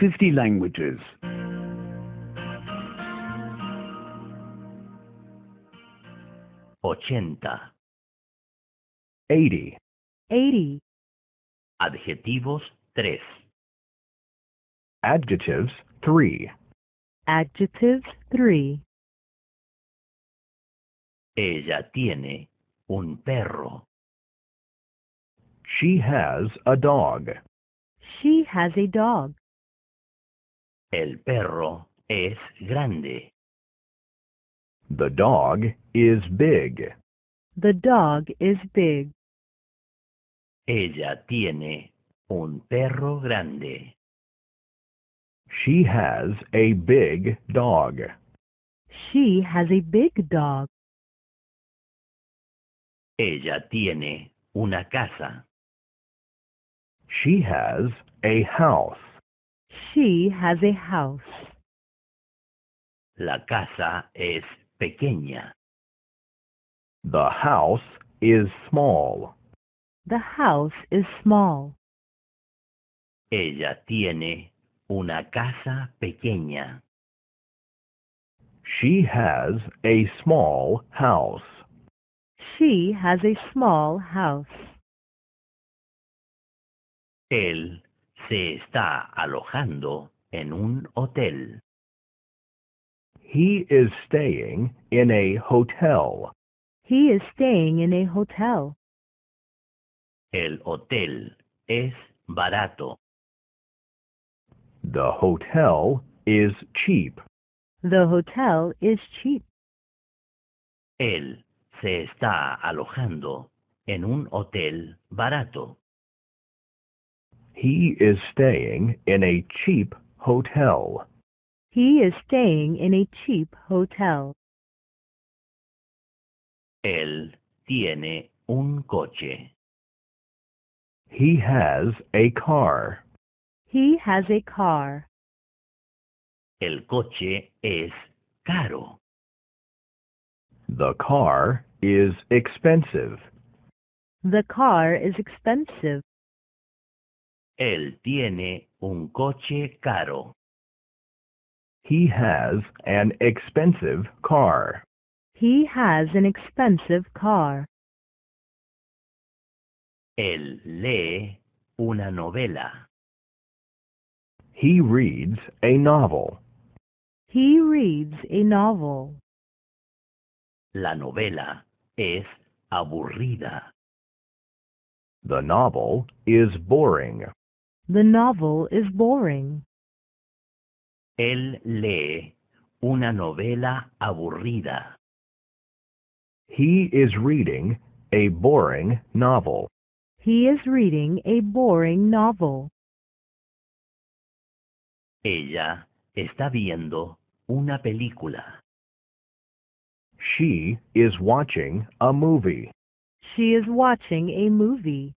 50 languages. Ochenta. Eighty. Eighty. Adjetivos, tres. Adjectives, three. Adjectives, three. Ella tiene un perro. She has a dog. She has a dog. El perro es grande. The dog is big. The dog is big. Ella tiene un perro grande. She has a big dog. She has a big dog. Ella tiene una casa. She has a house. She has a house. La casa es pequeña. The house is small. The house is small. Ella tiene una casa pequeña. She has a small house. She has a small house. Él se está alojando en un hotel. He is staying in a hotel. He is staying in a hotel. El hotel es barato. The hotel is cheap. The hotel is cheap. Él se está alojando en un hotel barato. He is staying in a cheap hotel. He is staying in a cheap hotel. Él tiene un coche. He has a car. He has a car. El coche es caro. The car is expensive. The car is expensive. Él tiene un coche caro. He has an expensive car. He has an expensive car. Él lee una novela. He reads a novel. He reads a novel. La novela es aburrida. The novel is boring. The novel is boring. Él lee una novela aburrida. He is reading a boring novel. He is reading a boring novel. Ella está viendo una película. She is watching a movie. She is watching a movie.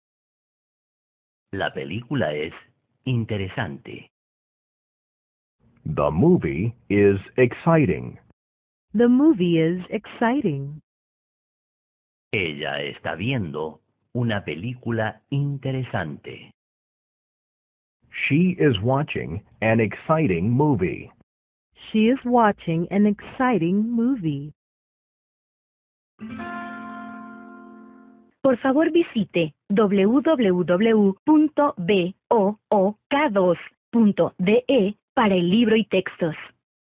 La película es interesante. The movie is exciting. The movie is exciting. Ella está viendo una película interesante. She is watching an exciting movie. She is watching an exciting movie. Por favor visite www.book2.de para el libro y textos.